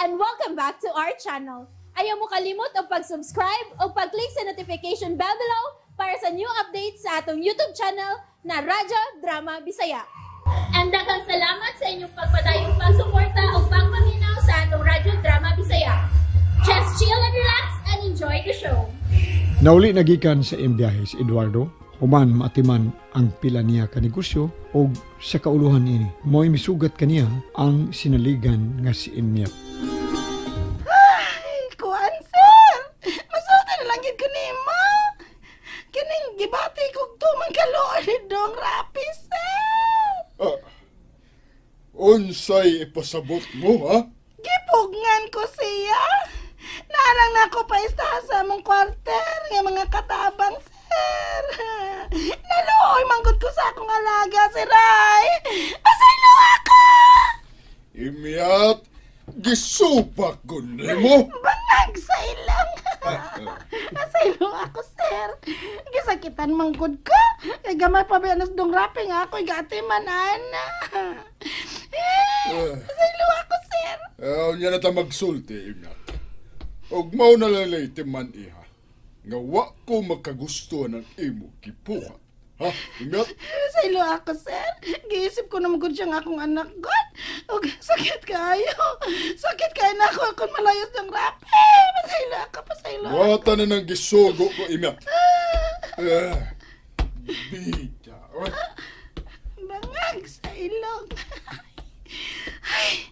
and welcome back to our channel. Ayaw mo kalimot o pag-subscribe o pag-click sa notification bell below para sa new updates sa atong YouTube channel na Raja Drama Bisaya. And daghang salamat sa inyong pagpadayong pagsuporta o pagpaminaw sa atong Radyo Drama Bisaya. Just chill and relax and enjoy the show. Nauli nagikan sa imbiyahe si Eduardo human maatiman ang pila niya kanegosyo o sa kauluhan ini. Mo'y misugat kaniya ang sinaligan nga si Imyap. unsay ipasabot mo, ha? Gipugngan ko siya. Narang na ako paista sa mong kwarter ng mga katabang, sir. Naluoy manggod ko sa akong alaga, si Ray. Asaylo ako! Imiyat, gisupak ko mo. Banag sa ilang. Ah, ah. Asaylo ako, sir. Gisakitan manggod ko. Kay gamay pa ba dong rapping ako, man, ana. Uh, sa iluwa ko, sir. Eh, Ayaw niya na ta magsulti, ingat. Huwag mo na lalate man, iha. Nga wa ko magkagusto ng imo kipuha. Ha? Ingat? Sa iluwa ko, sir. Giisip ko na magod siya akong anak, God. Huwag sakit kayo. Sakit kayo na ako akong malayos ng rapi. Eh, pasayla ka, pasayla ka. Wata na ng gisugo ko, ingat. Ah. Uh, eh, Bita. Right? Ay,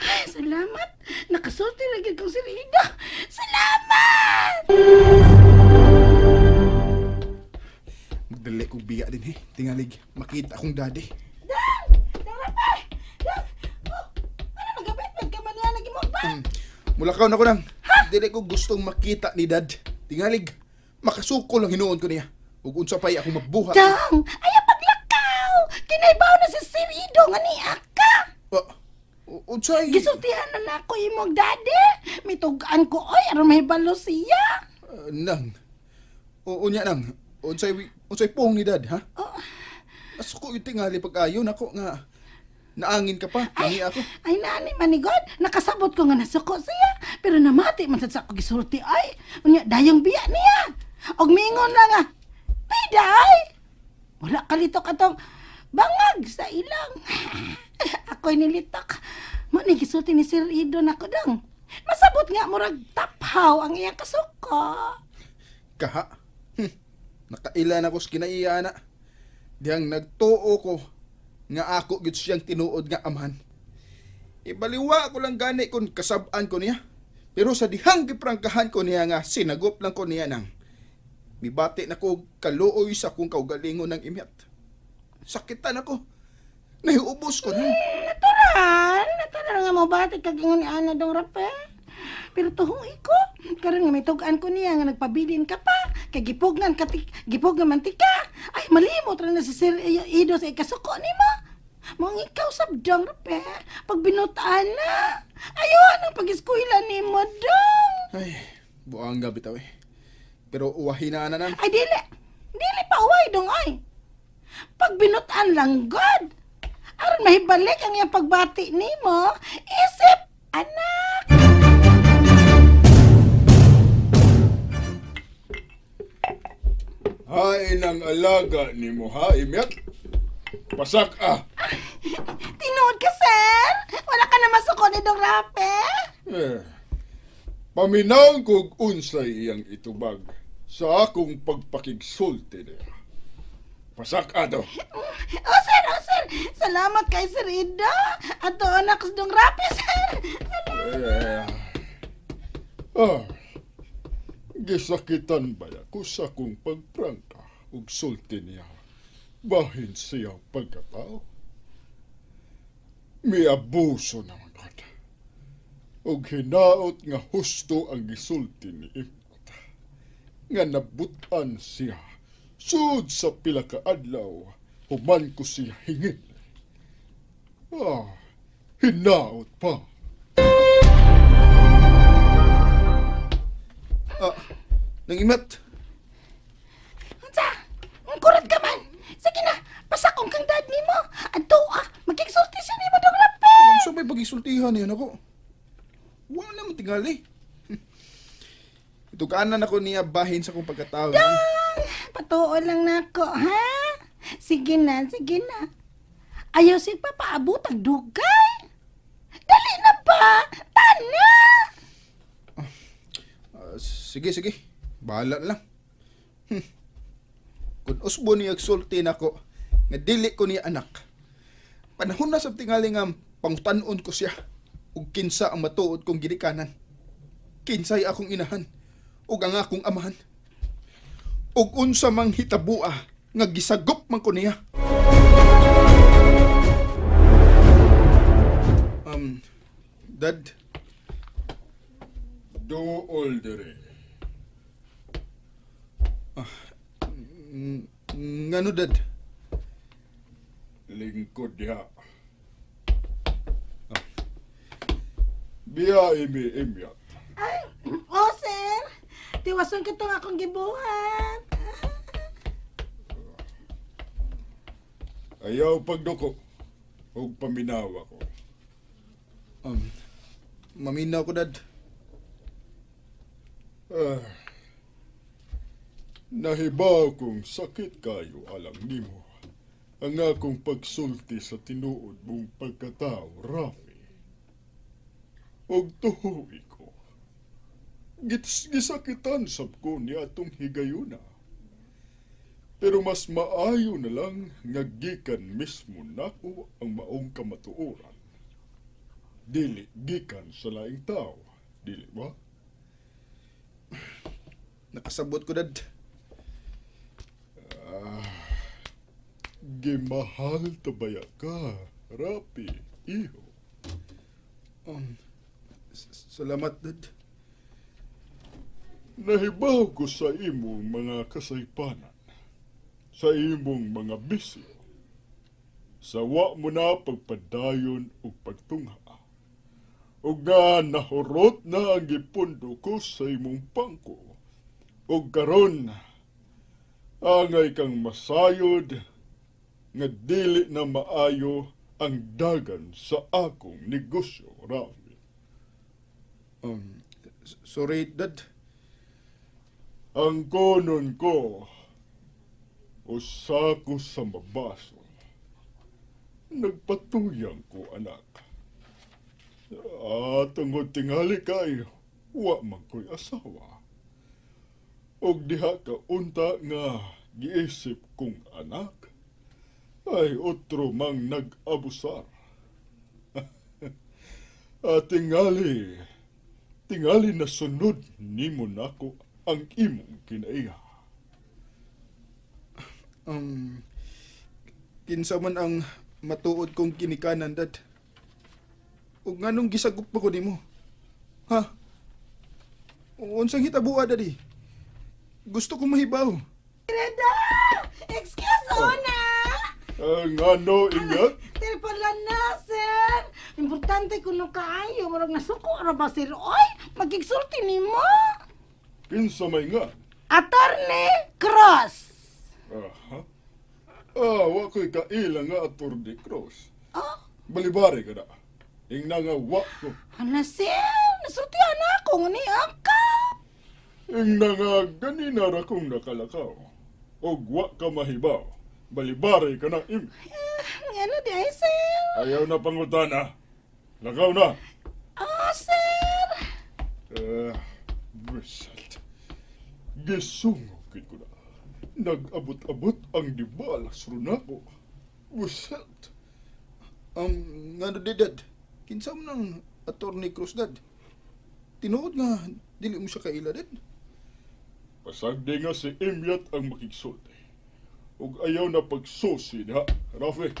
ay, salamat. Nakasulti lagi kong sirida. Salamat! Magdali kong biya din eh. Tingalig, makita akong daddy. Dang! Dang rapay! Dang! Oh, ano magabit? Magkaman nga lagi mo ba? Mm. Mulakaw na ko nang. Ha? Dili ko gustong makita ni dad. Tingalig, makasuko lang hinuon ko niya. Huwag unsa pa'y ako magbuhat. Dang! Ay, paglakaw! Kinaybaw na si Sirido nga ni Aka! Oh, Utsay! Gisultihan na nako imong daddy! Mitugaan ko, oy, aron may balo siya! Uh, nang, o, unya nang, unsay, unsay pong ni dad, ha? Oh. Aso ko itingali pag-ayo, nako nga, naangin ka pa, nangi ako. Ay, nani, manigod, nakasabot ko nga nasuko siya, pero namati man sa ako gisulti, ay, unya, dayong biya niya! Og mingon lang ha? piday! Wala kalito ka tong bangag sa ilang. ako nilitak ni gisulti ni Sir Ido na ko dang. Masabot nga murag taphaw ang iyang kasuko. Kaha. Hm. Nakaila na ko sa kinaiya Diyang nagtuo ko nga ako gid siyang tinuod nga amahan. Ibaliwa ko lang gani kun kasab-an ko niya. Pero sa dihang giprangkahan ko niya nga sinagop lang ko niya nang mibati na ko kaluoy sa kung kaugalingon ng imyat. Sakitan ako. Nahiubos ko na. Hmm, natural. Tara nga mo ba, kagingon ni Ana dong rape? Pero tuhong iko, karon nga may tugaan ko niya nga nagpabilin ka pa, kay gipugnan ka, gipugnan mantika. Ay, malimot ra na si Sir Ido sa ikasuko ni mo. Mong ikaw dong rape, pag binutaan na. Ayun, ang pag-eskwila ni mo dong. Ay, buang gabi taw eh. Pero uwahin na na Ay, dili. Dili pa uway dong ay. Pag binutaan lang, God aron mahibalik ang iyang pagbati nimo, isip anak. Hain ang alaga ni mo ha, Imyat. Pasak ah. Tinood ka, sir. Wala ka na masukon ni eh, Dong Rafe. Eh, paminaw kog unsay iyang itubag sa akong pagpakigsulti niya. Pasakado. Oh, sir, oh, sir. Salamat kay Sir Ido. At anak ako dong rapi, sir. Salamat. Yeah. Oh. Gisakitan ba ya ko sa kong pagprangka ug sulti niya. Bahin siyang pagkatao. May abuso naman God. Ug hinaot nga husto ang gisulti ni Imot. Nga nabutan siya Sud sa pila ka adlaw, human ko siya hingin. Ah, hinaot pa. Ah, nangimat. Unsa? Ang ka man. Sige na, pasakong kang dad ni mo. Adto ah, magigsulti siya ni mo dong lapi. Unsa may pagisultihan yan ako? Wala naman tingali. Dugaan na nako niya bahin sa kong pagkatao. Dang! Patuo lang nako, ha? Sige na, sige na. Ayaw si papaabot ang dugay. Dali na ba? Tana! Uh, sige, sige. Bahala lang. Hmm. Kung usbo niya sulti nako, nga dili ko niya anak. Panahon na sa tingali nga pangutanon ko siya ug kinsa ang matuod kong ginikanan. Kinsay akong inahan ug ang akong amahan. Ug unsa mang hitabua nga gisagop man ko niya. Um, Dad? Do older. Ah, ngano, Dad? Lingkod diha. Ah. Biya imi imya tiwasan ko itong akong gibuhan. Ayaw pagduko. Huwag paminawa ko. Um, maminaw ko, Dad. Ah, nahibaw kong sakit kayo alang nimo. Ang akong pagsulti sa tinuod mong pagkatao, Rafi. Huwag tuhuwi ko. Gits, gisakitan sab ko ni atong higayuna. Pero mas maayo na lang nga gikan mismo nako ang maong kamatuoran. Dili gikan sa laing tao, dili ba? Nakasabot ko dad. Ah, gimahal to baya ka, Rapi, iho. Um, salamat dad. Nahibaw ko sa imong mga kasaypanan, sa imong mga bisyo, sawa mo na pagpadayon o pagtungha. O nga nahurot na ang gipundo ko sa imong pangko, o karon angay kang masayod nga dili na maayo ang dagan sa akong negosyo, Rafi. Um, sorry, Dad. Ang konon ko, usa ko sa mabaso. Nagpatuyang ko, anak. At ang tingali kay, wa man ko'y asawa. Og diha ka unta nga giisip kong anak, ay otro mang nag-abusar. At tingali, tingali na sunod ni mo nako ang imong kinaiha. Ang um, kinsa man ang matuod kong kinikanan dad. O nganong gisagup pa ko nimo? Ha? Unsang hitabua dadi? Gusto ko mahibaw. Reda! Excuse oh. na! Ang ah, ano, ingat? pala na, sir. Importante kuno kaayo. Marag nasuko ra ba, sir? Oy, magigsulti ni mo. Kinsa may nga? Attorney Cross. Aha. Ah, wa ko'y kaila nga Attorney Cross. Oh? Balibari ka na. Ingna nga wa ko. Ano sir? Nasultihan na ako nga ni Angka. Ingna nga ganina ra kong nakalakaw. O wa ka mahibaw. Balibari ka na im. Eh, ano di ay sir? Ayaw na pangutan ah. Lakaw na. Ah, oh, sir. Ah, uh, Brisal. Gisungog ko na. Nag-abot-abot ang dibalas runako. Buset. Um, nga na ano dad, kinsam ng attorney Cruz dad. Tinuod nga, dili mo siya kaila dad. Pasagdi nga si Imyat ang makiksulti. Ug ayaw na pagsusi na, Rafi.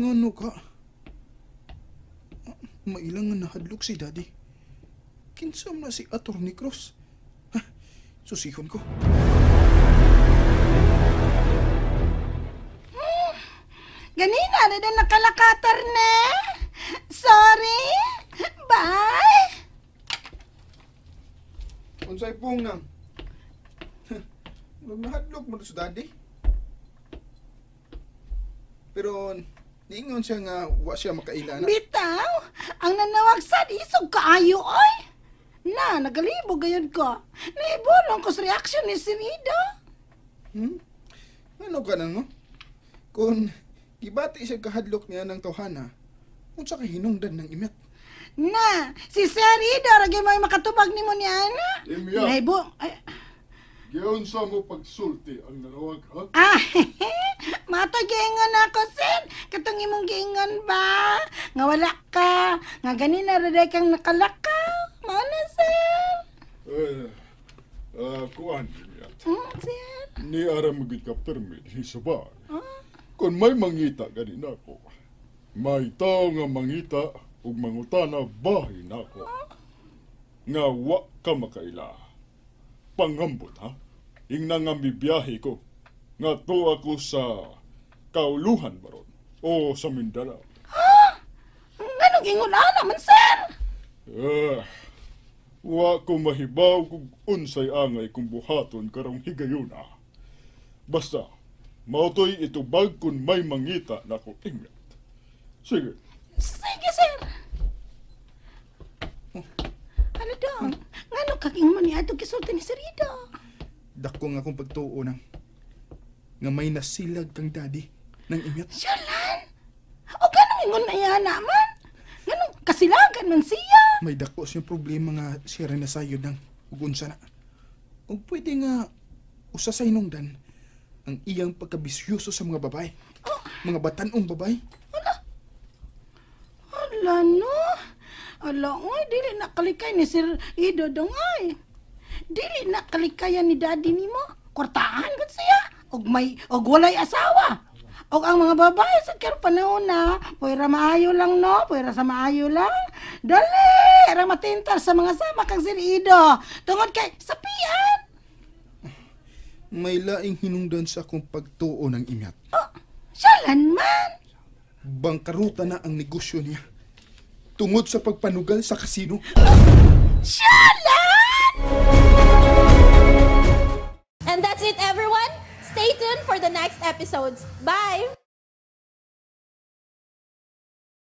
Ngano ka? Mailang nga nahadlok si daddy. Kinsam na si Attorney Cruz. Ha? Ah, Susihon ko. Hmm. Ganina na din nakalakatar ne. Sorry. Bye. Unsay pong nang? Nahadlok mo sa daddy. Pero Diingon siya nga, wa siya makailan. na. Bitaw! Ang nanawag sa di, isog kaayo, oy! Na, nagalibo gayod ko. Naibulong ko sa reaction ni Sinida. Hmm? Ano ka nang, no? Kung gibati sa kahadlok niya ng tohana, kung sa kahinungdan ng imet. Na, si Sarida, ragay mo makatubag ni mo ni Ana. Imya. Naibo. Ay. Giyon sa mo pagsulti ang narawag, ha? Ah, mato giingon ako, Sin. Katong imong giingon ba? Nga wala ka. Nga ganin na kang nakalaka. Uh, kuan yat. Ni ara magid ka permit hisaba. Oh. Kon may mangita gani na ko. May tao nga mangita ug mangutana bahay na ko. Oh. Nga wa ka makaila. Pangambot ha. Ingna nga bibiyahe ko. Nga to ako sa Kauluhan baron o sa Mindanao. Ha? Ganong ingon naman, sir? Uh, Wa ko mahibaw kung unsay angay kung buhaton karong higayuna. Basta, mautoy itubag kung may mangita na ko ingat. Sige. Sige, sir. Oh. Ano dong? Ngano kaking mo ni kisulti ni Sir Ido? Dako nga akong pagtuo nang nga may nasilag kang daddy ng ingat. Syalan! O ganun ingon na iya naman? Ganun kasilagan man siya! may dako sa problema nga si Renasayod ng ugunsa na. Ug pwede nga usa sa hinungdan ang iyang pagkabisyoso sa mga babay. Oh. Mga batanong babay. Ala. Ala no. Ala oy, dili nakalikay ni Sir Ido dong ay. Dili na kalikayan ni daddy nimo. Kortaan gud siya. Og may og walay asawa. O ang mga babae sa kero panahon na, puwera maayo lang no, puwera sa maayo lang. Dali, ra matintar sa mga sama kang sirido. Tungod kay sapian. May laing hinungdan sa akong pagtuo ng imyat. Oh, salan man. Bangkaruta na ang negosyo niya. Tungod sa pagpanugal sa kasino. Oh, salan! episodes. Bye!